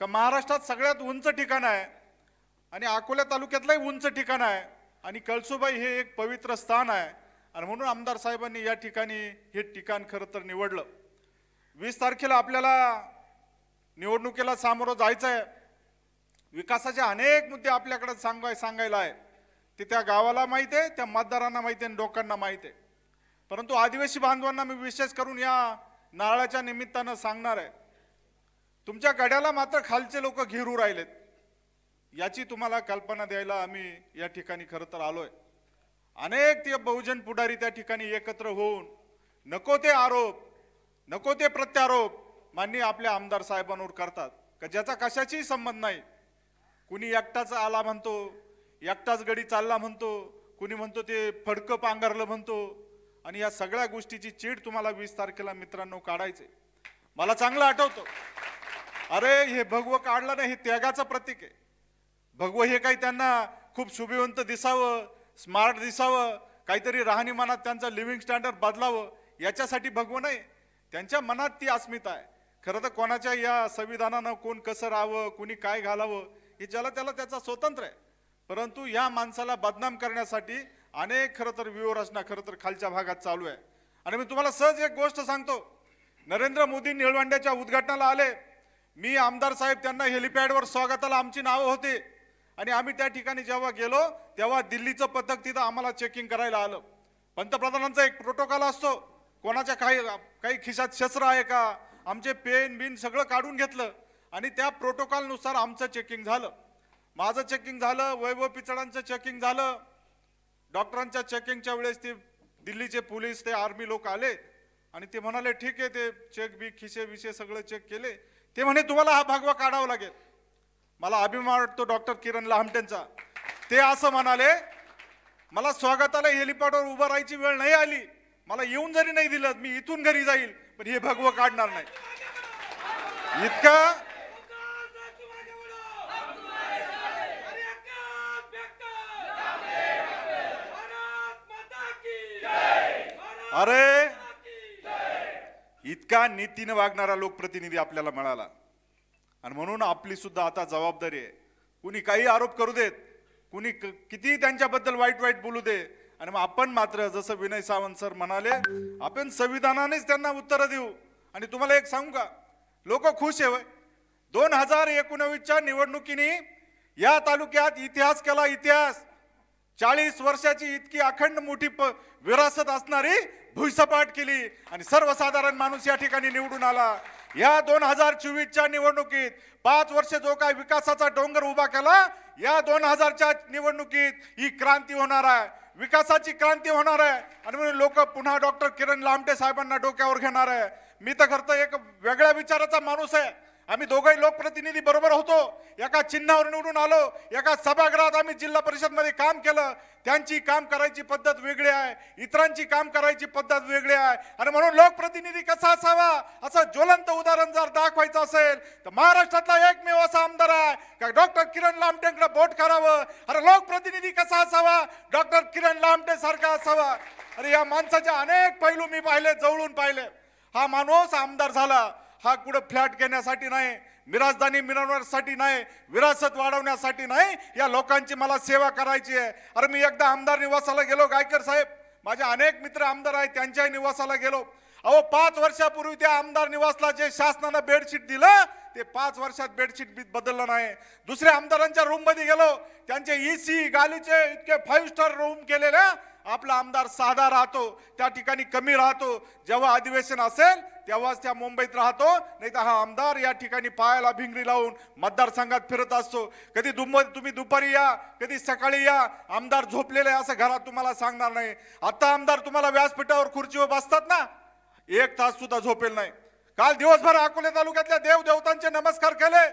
का महाराष्ट्रात सगळ्यात उंच ठिकाण आहे आणि अकोल्या तालुक्यातलंही उंच ठिकाण आहे आणि कळसुबाई हे एक पवित्र स्थान आहे आणि म्हणून आमदार साहेबांनी या ठिकाणी हे ठिकाण खरं तर निवडलं वीस तारखेला आपल्याला निवडणुकीला सामोरं जायचं आहे विकासाचे अनेक मुद्दे आपल्याकडे सांगाय सांगायला आहे ते त्या गावाला माहीत आहे त्या मतदारांना माहीत आहे आणि लोकांना माहीत आहे परंतु आदिवासी बांधवांना मी विशेष करून या नारळाच्या निमित्तानं सांगणार आहे तुमच्या गड्याला मात्र खालचे लोक घेरू राहिलेत याची तुम्हाला कल्पना द्यायला आम्ही या ठिकाणी खरं तर आलोय अनेक ते बहुजन पुढारी त्या ठिकाणी एकत्र होऊन नको ते आरोप नको ते प्रत्यारोप मान्य आपल्या आमदार साहेबांवर करतात का ज्याचा कशाचीही संबंध नाही कुणी एकटाच आला म्हणतो एकटाच गडी चालला म्हणतो कुणी म्हणतो ते फडकं पांघरलं म्हणतो आणि या सगळ्या गोष्टीची चीड तुम्हाला वीस तारखेला मित्रांनो काढायचे मला चांगलं आठवतं अरे हे भगव काढलं नाही हे त्यागाचं प्रतीक आहे भगव हे काही त्यांना खूप शुभिवंत दिसावं स्मार्ट दिसावं काहीतरी राहणीमानात त्यांचं लिव्हिंग स्टँडर्ड बदलावं याच्यासाठी भगव नाही त्यांच्या मनात ती अस्मिता आहे खरं तर कोणाच्या या संविधानानं कोण कसं राहावं कोणी काय घालावं हे ज्याला त्याला त्याचा स्वतंत्र आहे परंतु या माणसाला बदनाम करण्यासाठी अनेक खरं तर व्यूहरचना खरं तर खालच्या भागात चालू आहे आणि मी तुम्हाला सहज एक गोष्ट सांगतो नरेंद्र मोदी निळवंड्याच्या उद्घाटनाला आले मी आमदार साहेब त्यांना हेलिपॅडवर स्वागताला आमची नावं होते आणि आम्ही त्या ठिकाणी जेव्हा गेलो तेव्हा दिल्लीचं पथक तिथं आम्हाला चेकिंग करायला आलं पंतप्रधानांचा एक प्रोटोकॉल असतो कोणाच्या काही काही खिशात शस्त्र आहे का आमचे पेन बिन सगळं काढून घेतलं आणि त्या प्रोटोकॉलनुसार आमचं चेकिंग झालं माझं चेकिंग झालं वैभव पिचडांचं चेकिंग झालं डॉक्टरांच्या चेकिंगच्या वेळेस ते दिल्लीचे पोलीस ते आर्मी लोक आले आणि ते म्हणाले ठीक आहे ते चेक बी खिसे विषे सगळं चेक केले ते म्हणे तुम्हाला हा भागवा काढावा लागेल मला अभिमान वाटतो डॉक्टर किरण लहामटेंचा ते असं म्हणाले मला स्वागताला हेलिपॅडवर उभं राहायची वेळ नाही आली मला येऊन जरी नाही दिलं मी इथून घरी जाईल पण हे भगवं काढणार नाही इतकं अरे इतका नीतीने वागणारा लोकप्रतिनिधी आपल्याला मिळाला आणि म्हणून आपली सुद्धा आता जबाबदारी आहे कुणी काही आरोप करू देत कुणी किती त्यांच्याबद्दल वाईट वाईट बोलू दे आणि मग आपण मात्र जसं विनय सावंत सर म्हणाले आपण संविधानानेच त्यांना उत्तर देऊ आणि तुम्हाला एक सांगू का लोक खुश आहे दोन हजार एकोणवीसच्या निवडणुकीने या तालुक्यात इतिहास केला इतिहास चाळीस वर्षाची इतकी अखंड मोठी विरासत असणारी भुईसपाट केली आणि सर्वसाधारण माणूस या ठिकाणी निवडून आला या दोन हजार चोवीसच्या निवडणुकीत पाच वर्ष जो काय विकासाचा डोंगर उभा केला या दोन हजारच्या निवडणुकीत ही क्रांती होणार आहे विकासाची क्रांती होणार आहे आणि म्हणून लोक पुन्हा डॉक्टर किरण लामटे साहेबांना डोक्यावर घेणार आहे मी तर खरं एक वेगळ्या विचाराचा माणूस आहे आम्ही दोघंही लोकप्रतिनिधी बरोबर होतो एका चिन्हावर निवडून आलो एका सभागृहात आम्ही जिल्हा परिषदमध्ये काम केलं त्यांची काम करायची पद्धत वेगळी आहे इतरांची काम करायची पद्धत वेगळी आहे आणि म्हणून लोकप्रतिनिधी कसा असावा असं ज्वलंत उदाहरण जर दाखवायचं असेल तर महाराष्ट्रातला एकमेव असा आमदार आहे का डॉक्टर किरण लामटेंकडे बोट करावं अरे लोकप्रतिनिधी कसा असावा डॉक्टर किरण लामटे सारखा असावा अरे या माणसाचे अनेक पैलू मी पाहिले जवळून पाहिले हा माणूस आमदार झाला हा कुठं फ्लॅट घेण्यासाठी नाही मिराजदानी मिळवण्यासाठी नाही विरासत वाढवण्यासाठी नाही या लोकांची मला सेवा करायची आहे अरे मी एकदा आमदार निवासाला गेलो गायकर साहेब माझे अनेक मित्र आमदार आहेत त्यांच्याही निवासाला गेलो अहो पाच वर्षापूर्वी त्या आमदार निवासला जे शासनानं बेडशीट दिलं ते पाच वर्षात बेडशीट बदललं नाही दुसऱ्या आमदारांच्या रूममध्ये गेलो त्यांचे ई e सी गालीचे इतके फाईव्ह स्टार रूम केलेले आपला आमदार साधा राहतो त्या ठिकाणी कमी राहतो जेव्हा अधिवेशन असेल तेव्हाच त्या मुंबईत राहतो नाही तर हा आमदार या ठिकाणी पायाला भिंगरी लावून मतदारसंघात फिरत असतो कधी दुम तुम्ही दुपारी या कधी सकाळी या आमदार झोपलेले असं घरात तुम्हाला सांगणार नाही आता आमदार तुम्हाला व्यासपीठावर खुर्चीवर बसतात ना एक तास सुद्धा झोपेल नाही काल दिवसभर अकोले तालुक्यातल्या देवदेवतांचे नमस्कार केले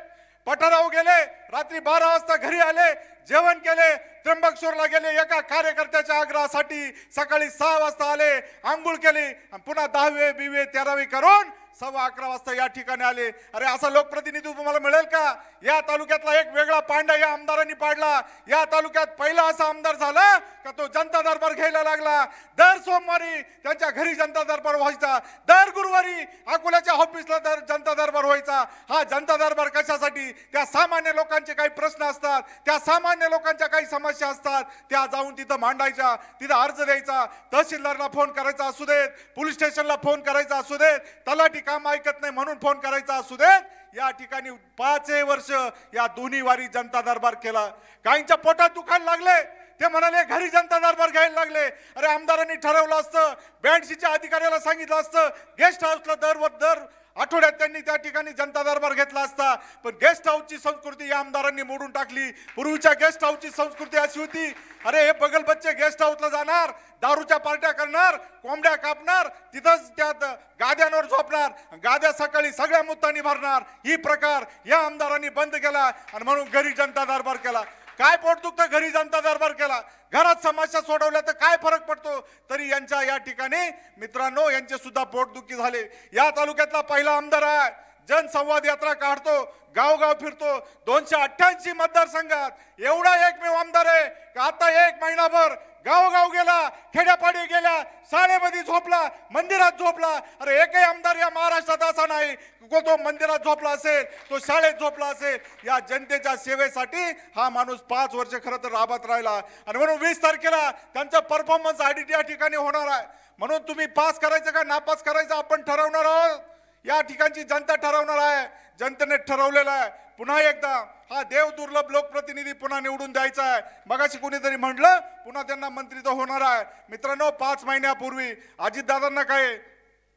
पठाराव गेले रात्री बारा वाजता घरी आले जेवण केले त्र्यंबकेश्वरला गेले एका कार्यकर्त्याच्या आग्रहासाठी सकाळी सहा वाजता आले आंघोळ केली पुन्हा दहावे बिवे तेरावी करून सव्वा अकरा वाजता या ठिकाणी आले अरे असा लोकप्रतिनिधी तुम्हाला मिळेल का या तालुक्यातला एक वेगळा पांडा या आमदारांनी पाडला या तालुक्यात पहिला असा आमदार झाला का तो जनता दरबार घ्यायला लागला दर सोमवारी त्यांच्या घरी जनता दरबार व्हायचा दर गुरुवारी अकोल्याच्या ऑफिसला दर जनता दरबार व्हायचा हा जनता दरबार कशासाठी त्या सामान्य लोकांचे काही प्रश्न असतात त्या सामान्य लोकांच्या काही समस्या असतात त्या जाऊन तिथं मांडायच्या तिथं अर्ज द्यायचा तहसीलदारला फोन करायचा असू देत पोलीस स्टेशनला फोन करायचा असू देत तलाठी काम ऐकत नाही म्हणून फोन करायचा असू दे या ठिकाणी पाचही वर्ष या दोन्ही वारी जनता दरबार केला काहींच्या पोटात दुखायला लागले ते म्हणाले घरी जनता दरबार घ्यायला लागले अरे आमदारांनी ठरवलं असतं बँडशीच्या अधिकाऱ्याला सांगितलं असतं गेस्ट हाऊसला दर व दर आठवड्यात त्यांनी त्या ठिकाणी जनता दरबार घेतला असता पण गेस्ट हाऊसची संस्कृती या आमदारांनी मोडून टाकली पूर्वीच्या गेस्ट हाऊसची संस्कृती अशी होती अरे हे बगल बच्चे गेस्ट हाऊसला जाणार दारूच्या पार्ट्या करणार कोंबड्या कापणार तिथंच त्यात गाद्यांवर झोपणार गाद्या सकाळी सगळ्या मुद्दांनी भरणार ही प्रकार या आमदारांनी बंद केला आणि म्हणून घरी जनता दरबार केला काय पोट घरी जनता दरबार केला घरात समस्या सोडवल्या तर काय फरक पडतो तरी यांच्या या ठिकाणी मित्रांनो यांचे सुद्धा पोटदुखी झाले या तालुक्यातला पहिला आमदार आहे जनसंवाद यात्रा काढतो गावगाव फिरतो दोनशे अठ्ठ्याऐंशी मतदारसंघात एवढा एकमेव आमदार आहे का आता एक महिनाभर गावोगाव गेला खेड्यापाडी गेला शाळेमध्ये झोपला मंदिरात झोपला अरे एकही आमदार या महाराष्ट्रात असा नाही तो मंदिरात झोपला असेल तो शाळेत झोपला असेल या जनतेच्या सेवेसाठी हा माणूस पाच वर्ष खरं तर राबत राहिला आणि म्हणून वीस तारखेला त्यांचा परफॉर्मन्स ऑडिट या ठिकाणी होणार आहे म्हणून तुम्ही पास करायचं का नापास करायचं आपण ठरवणार आहोत या ठिकाणची जनता ठरवणार आहे जनतेने ठरवलेलं आहे पुन्हा एकदा हा देव दुर्लभ लोकप्रतिनिधी पुन्हा निवडून द्यायचा आहे मगाशी कुणीतरी म्हटलं पुन्हा त्यांना मंत्री तर होणार आहे मित्रांनो पाच महिन्यापूर्वी अजितदादांना काय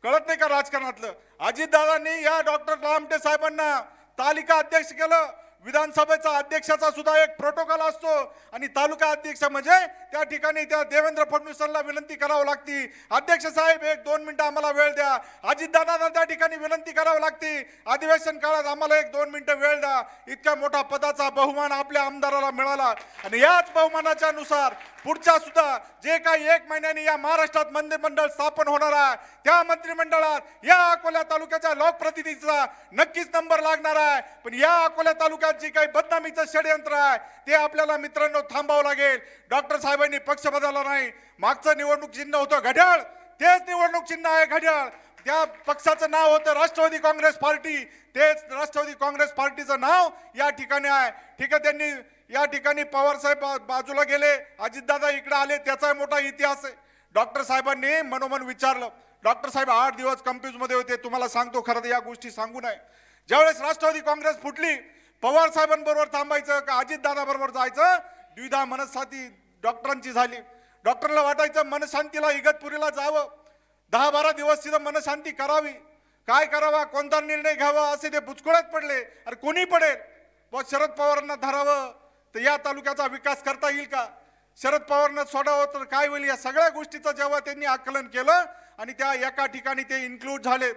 कळत नाही का राजकारणातलं अजितदादांनी या डॉक्टर रामटे साहेबांना तालिका अध्यक्ष केलं विधानसभेचा अध्यक्षाचा सुद्धा एक प्रोटोकॉल असतो आणि तालुका अध्यक्ष म्हणजे त्या ठिकाणी त्या देवेंद्र फडणवीसांना विनंती करावं लागती अध्यक्ष साहेब एक दोन मिनिटं आम्हाला वेळ द्या अजितदादांना त्या ठिकाणी विनंती करावी लागती अधिवेशन काळात आम्हाला एक दोन मिनिटं वेळ द्या इतक्या मोठा पदाचा बहुमान आपल्या आमदाराला मिळाला आणि याच बहुमानाच्या नुसार पुढच्या सुद्धा जे काही एक महिन्याने या महाराष्ट्रात मंत्रिमंडळ स्थापन होणार आहे त्या मंत्रिमंडळात या अकोला तालुक्याच्या लोकप्रतिनिधीचा नक्कीच नंबर लागणार आहे पण या अकोला तालुक्यात जी काही बदनामीचं षडयंत्र आहे ते आपल्याला मित्रांनो थांबावं लागेल डॉक्टर साहेबांनी पक्ष बदलला नाही मागचं निवडणूक चिन्ह होतं घड्याळ तेच निवडणूक चिन्ह आहे घड्याळ त्या पक्षाचं नाव होतं राष्ट्रवादी काँग्रेस पार्टी तेच राष्ट्रवादी काँग्रेस पार्टीचं नाव या ठिकाणी आहे ठीक आहे त्यांनी या ठिकाणी पवार साहेब बाजूला गेले अजितदादा इकडे आले त्याचा मोठा इतिहास आहे डॉक्टर साहेबांनी मनोमन विचारलं डॉक्टर साहेब आठ दिवस मध्ये होते तुम्हाला सांगतो खरं या गोष्टी सांगू नये ज्यावेळेस राष्ट्रवादी काँग्रेस फुटली पवार साहेबांबरोबर थांबायचं का अजितदादाबरोबर जायचं द्विधा मनस्थाती डॉक्टरांची झाली डॉक्टरला वाटायचं मनशांतीला इगतपुरीला जावं दहा बारा दिवस तिथं मनशांती करावी काय करावा कोणता निर्णय घ्यावा असे ते भुचकुळात पडले अरे कोणी पडेल व शरद पवारांना धरावं तर या तालुक्याचा विकास करता येईल का शरद पवारनं सोडावं तर काय होईल या सगळ्या गोष्टीचं जेव्हा त्यांनी आकलन केलं आणि त्या एका ठिकाणी ते इन्क्लूड झाले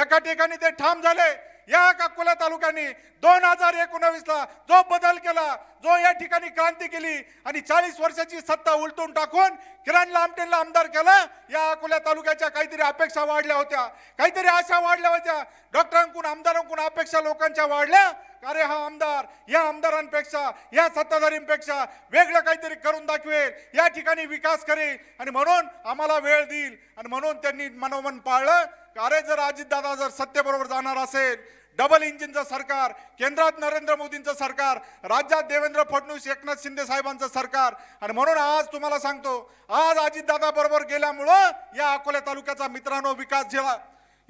एका ठिकाणी ते ठाम झाले या अकोला तालुक्याने दोन हजार एकोणावीसला जो बदल केला जो या ठिकाणी क्रांती केली आणि चाळीस वर्षाची सत्ता उलटून टाकून किरण लामटेंना आमदार केला या अकोल्या तालुक्याच्या काहीतरी अपेक्षा वाढल्या होत्या काहीतरी आशा वाढल्या होत्या डॉक्टरांकडून आमदारांकडून अपेक्षा लोकांच्या वाढल्या अरे हा आमदार या आमदारांपेक्षा या सत्ताधारींपेक्षा वेगळं काहीतरी करून दाखवेल या ठिकाणी विकास करेल आणि म्हणून आम्हाला वेळ देईल आणि म्हणून त्यांनी मनोमन पाळलं अरे जर अजितदादा जर सत्तेबरोबर जाणार असेल डबल इंजिनचं सरकार केंद्रात नरेंद्र मोदींचं सरकार राज्यात देवेंद्र फडणवीस एकनाथ शिंदे साहेबांचं सरकार आणि म्हणून आज तुम्हाला सांगतो आज अजितदादा बरोबर गेल्यामुळं या अकोला तालुक्याचा मित्रांनो विकास झाला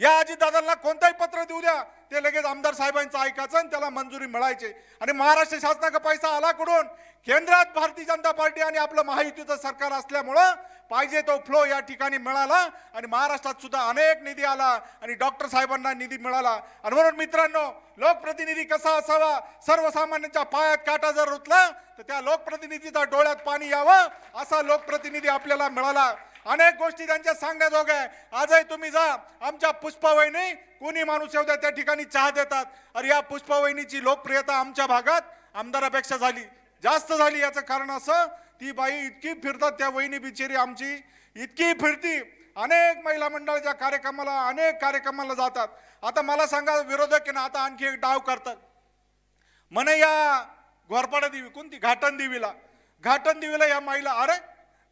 या अजितदादांना कोणताही पत्र देऊ द्या ते लगेच आमदार साहेबांचं ऐकायचं आणि त्याला मंजुरी मिळायची आणि महाराष्ट्र शासनाचा पैसा आला कुठून केंद्रात भारतीय जनता पार्टी आणि आपलं महायुतीचं सरकार असल्यामुळं पाहिजे तो फ्लो या ठिकाणी मिळाला आणि महाराष्ट्रात सुद्धा अनेक निधी आला आणि डॉक्टर साहेबांना निधी मिळाला आणि म्हणून मित्रांनो लोकप्रतिनिधी कसा असावा सर्वसामान्यांच्या पायात काटा जर रुतला तर त्या लोकप्रतिनिधीचा डोळ्यात पाणी यावं असा लोकप्रतिनिधी आपल्याला मिळाला अनेक गोष्टी त्यांच्या सांगण्याजोग्या आहे आजही तुम्ही जा आमच्या पुष्पावहिनी कोणी माणूस येऊ द्या त्या ठिकाणी चहा देतात अरे या पुष्पावहिनीची लोकप्रियता आमच्या भागात आमदारापेक्षा झाली जास्त झाली याचं कारण असं ती बाई इतकी फिरतात त्या वहिनी बिचेरी आमची इतकी फिरती अनेक महिला मंडळाच्या कार्यक्रमाला अनेक कार्यक्रमाला जातात आता मला सांगा विरोधक ना आता आणखी एक डाव करतात म्हणे या घोरपाडा देवी कोणती घाटन देवीला घाटन देवीला या महिला अरे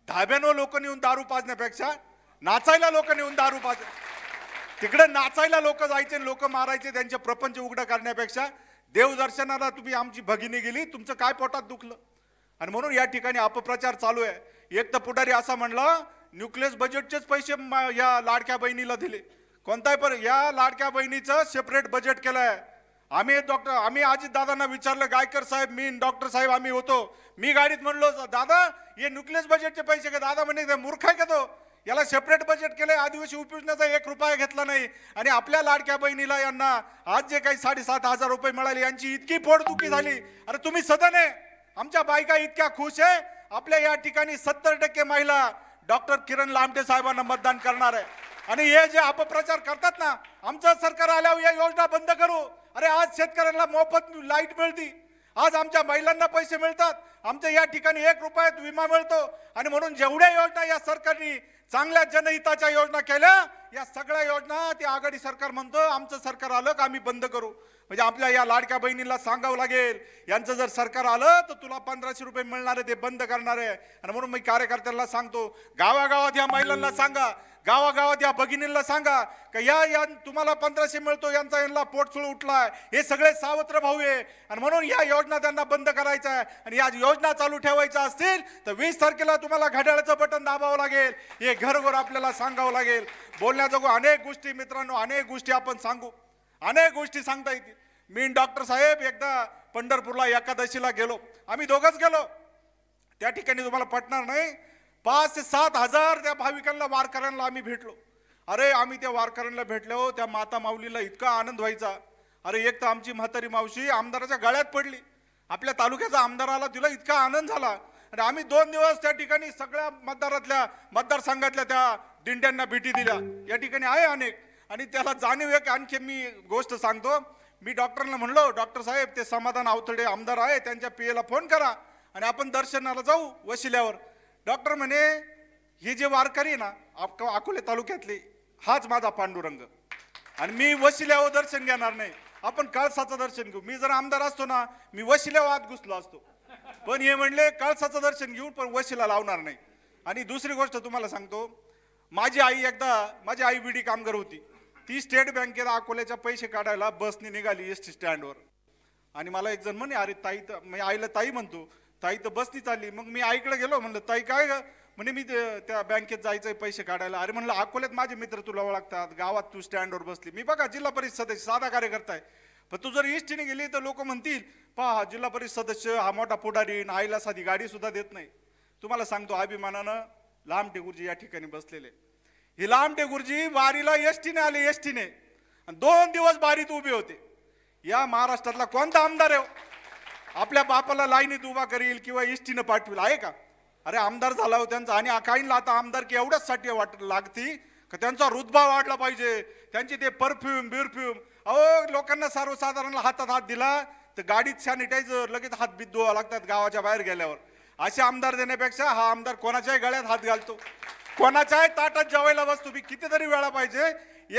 धाब्यानं लोक नेऊन दारू पाजण्यापेक्षा नाचायला लोक नेऊन दारू पाज तिकडे नाचायला लोक जायचे लोक मारायचे त्यांचे प्रपंच उघडं करण्यापेक्षा देवदर्शनाला तुम्ही आमची भगिनी गेली तुमचं काय पोटात दुखलं आणि म्हणून या ठिकाणी अपप्रचार चालू आहे एक तर पुढारी असा म्हणलं न्यूक्लियस बजेटचेच पैसे या लाडक्या बहिणीला दिले कोणताही पर या लाडक्या बहिणीचं सेपरेट बजेट केलं आहे आम्ही डॉक्टर आम्ही दादांना विचारलं गायकर साहेब मी डॉक्टर साहेब आम्ही होतो मी गाडीत म्हणलो दादा हे न्युक्लियस बजेटचे पैसे का दादा म्हणे मूर्ख आहे का तो याला सेपरेट बजेट केलंय आदिवासी उपयोजनाचा एक रुपया घेतला नाही आणि आपल्या लाडक्या बहिणीला यांना आज जे काही साडेसात हजार रुपये मिळाले यांची इतकी पोटदुखी झाली अरे तुम्ही सदन आहे आमच्या बायका इतक्या खुश आहे आपल्या या ठिकाणी सत्तर टक्के महिला डॉक्टर किरण लामटे साहेबांना मतदान करणार आहे आणि हे जे अपप्रचार करतात ना आमचं सरकार आल्यावर या योजना बंद करू अरे आज शेतकऱ्यांना मोफत लाईट मिळती आज आमच्या महिलांना पैसे मिळतात आमच्या या ठिकाणी एक रुपयात विमा मिळतो आणि म्हणून जेवढ्या योजना या सरकारने चांगल्या जनहिताच्या योजना केल्या या सगळ्या योजना ती आघाडी सरकार म्हणतो आमचं सरकार आलं का आम्ही बंद करू म्हणजे आपल्या या लाडक्या बहिणीला सांगावं लागेल यांचं जर सरकार आलं तर तुला पंधराशे रुपये मिळणार आहे ते बंद करणार आहे आणि म्हणून मी कार्यकर्त्यांना सांगतो गावागावात या महिलांना सांगा गावागावात या भगिनींना सांगा का या या तुम्हाला पंधराशे मिळतो यांचा यांना पोटसुळ उठलाय हे सगळे सावत्र भाऊ आहे आणि म्हणून या योजना त्यांना बंद करायचं आहे आणि या योजना चालू ठेवायच्या असतील तर वीस तारखेला तुम्हाला घड्याळाचं बटन दाबावं लागेल हे घरघर आपल्याला सांगावं लागेल बोलण्याजोगं अनेक गोष्टी मित्रांनो अनेक गोष्टी आपण सांगू अनेक गोष्टी सांगता येतील मी डॉक्टर साहेब एकदा पंढरपूरला एकादशीला गेलो आम्ही दोघंच गेलो त्या ठिकाणी तुम्हाला पटणार नाही पाच ते सात हजार त्या भाविकांना वारकऱ्यांना आम्ही भेटलो अरे आम्ही त्या वारकऱ्यांना भेटलो त्या माता माऊलीला इतका आनंद व्हायचा अरे एक तर आमची म्हातारी मावशी आमदाराच्या गळ्यात पडली आपल्या तालुक्याचा आमदार आला तिला इतका आनंद झाला आणि आम्ही दोन दिवस त्या ठिकाणी सगळ्या मतदारातल्या मतदारसंघातल्या त्या दिंड्यांना भेटी दिल्या या ठिकाणी आहे अनेक आणि त्याला जाणीव एक आणखी मी गोष्ट सांगतो मी डॉक्टरांना म्हणलो डॉक्टर साहेब ते समाधान आवथडे आमदार आहे त्यांच्या पिएला फोन करा आणि आपण दर्शनाला जाऊ वशिल्यावर डॉक्टर म्हणे हे जे वारकरी ना अकोले तालुक्यातले हाच माझा पांडुरंग आणि मी वशिल्यावर दर्शन घेणार नाही आपण काळसाचं दर्शन घेऊ मी जर आमदार असतो ना मी वशिल्यावर आत घुसलो असतो पण हे म्हणले काळसाचं दर्शन घेऊ पण वशिला लावणार नाही आणि दुसरी गोष्ट तुम्हाला सांगतो माझी आई एकदा माझी आई बीडी कामगार होती ती स्टेट बँकेत अकोल्याच्या पैसे काढायला बसने निघाली एस टी स्टँडवर आणि मला एक जण म्हणे अरे ताई तर मी आईला ताई म्हणतो ताई तर बसती चालली मग मी आईकडे गेलो म्हणलं ताई काय ग म्हणे मी त्या बँकेत जायचंय पैसे काढायला अरे म्हणलं अकोल्यात माझे मित्र तुला ओळखतात गावात तू स्टँडवर बसली मी बघा जिल्हा परिषद सदस्य साधा कार्यकर्ता आहे पण तू जर इष्टीने गेली तर लोक म्हणतील पहा जिल्हा परिषद सदस्य हा मोठा पुढारी आईला साधी गाडी सुद्धा देत नाही तुम्हाला सांगतो अभिमानानं लांब गुरुजी या ठिकाणी बसलेले हे लांब गुरुजी वारीला एसटीने आले एसटीने दोन दिवस बारीत उभे होते या महाराष्ट्रातला कोणता आमदार आहे हो? आपल्या बापाला लाईनीत उभा करील किंवा इष्टीनं पाठविल आहे का अरे आमदार झाला हो त्यांचा आणि अकाईनला आता आमदार की साठी वाट लागती का त्यांचा रुतबा वाढला पाहिजे त्यांचे ते परफ्यूम बिरफ्युम अहो लोकांना सर्वसाधारणला हातात हात दिला तर गाडीत सॅनिटायझर लगेच हात बीत धुवा लागतात गावाच्या बाहेर गेल्यावर असे आमदार देण्यापेक्षा हा आमदार कोणाच्याही गळ्यात हात घालतो कोणाच्याही ताटात जेवायला बसतो मी कितीतरी वेळा पाहिजे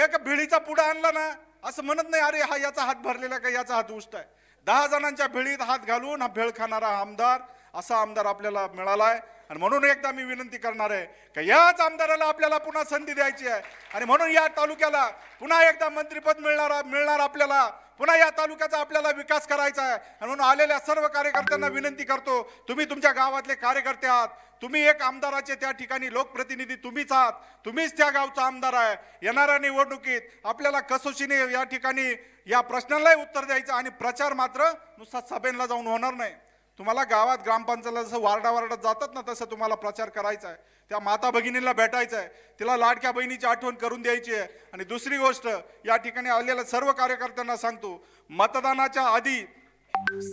एक भिळीचा पुढा आणला ना असं म्हणत नाही अरे हा याचा हात भरलेला का याचा हात उष्ट आहे दहा जणांच्या भेळीत हात घालून हा भेळ खाणारा आमदार असा आमदार आपल्याला मिळाला आहे आणि म्हणून एकदा मी विनंती करणार आहे की याच आमदाराला आपल्याला पुन्हा संधी द्यायची आहे आणि म्हणून या तालुक्याला पुन्हा एकदा मंत्रीपद मिळणार मिळणार आपल्याला पुन्हा या तालुक्याचा आपल्याला विकास करायचा आहे आणि म्हणून आलेल्या सर्व कार्यकर्त्यांना विनंती करतो तुम्ही तुमच्या गावातले कार्यकर्ते आहात तुम्ही एक आमदाराचे त्या ठिकाणी लोकप्रतिनिधी तुम्हीच आहात तुम्हीच त्या गावचा आमदार आहे येणाऱ्या निवडणुकीत आपल्याला कसोशीने या ठिकाणी या प्रश्नालाही उत्तर द्यायचं आणि प्रचार मात्र नुसता सभेला जाऊन होणार नाही तुम्हाला गावात ग्रामपंचायतला जसं वार्डा वार्डात जातात ना तसं तुम्हाला प्रचार करायचा आहे त्या माता भगिनीला भेटायचं आहे तिला लाडक्या बहिणीची आठवण करून द्यायची आहे आणि दुसरी गोष्ट या ठिकाणी आलेल्या सर्व कार्यकर्त्यांना सांगतो मतदानाच्या आधी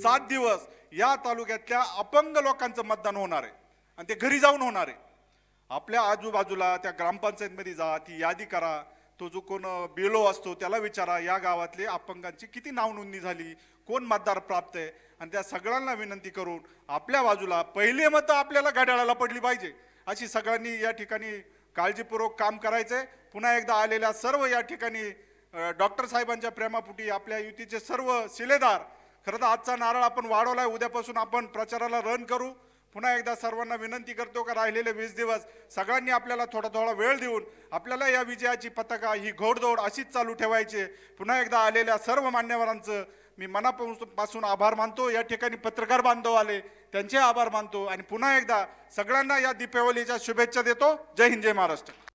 सात दिवस या तालुक्यातल्या अपंग लोकांचं मतदान होणार आहे आणि ते घरी जाऊन होणार आहे आपल्या आजूबाजूला त्या ग्रामपंचायतमध्ये जा ती यादी करा तो जो कोण बेलो असतो त्याला विचारा या गावातले अपंगांची किती नावनोंदणी झाली कोण मतदार प्राप्त आहे आणि त्या सगळ्यांना विनंती करून आपल्या बाजूला पहिले मतं आपल्याला घड्याळाला पडली पाहिजे अशी सगळ्यांनी या ठिकाणी काळजीपूर्वक काम करायचंय पुन्हा एकदा आलेल्या सर्व या ठिकाणी डॉक्टर साहेबांच्या प्रेमापुटी आपल्या युतीचे सर्व शिलेदार खरं तर आजचा नारळ आपण वाढवलाय उद्यापासून आपण प्रचाराला रन करू पुन्हा एकदा सर्वांना विनंती करतो का राहिलेले वीस दिवस सगळ्यांनी आपल्याला थोडा थोडा वेळ देऊन आपल्याला या विजयाची पताका ही घोडदौड अशीच चालू ठेवायची पुन्हा एकदा आलेल्या सर्व मान्यवरांचं मी मनापासून आभार मानतो या ठिकाणी पत्रकार बांधव आले त्यांचे आभार मानतो आणि पुन्हा एकदा सगळ्यांना या दीपावलीच्या शुभेच्छा देतो जय हिंद जय महाराष्ट्र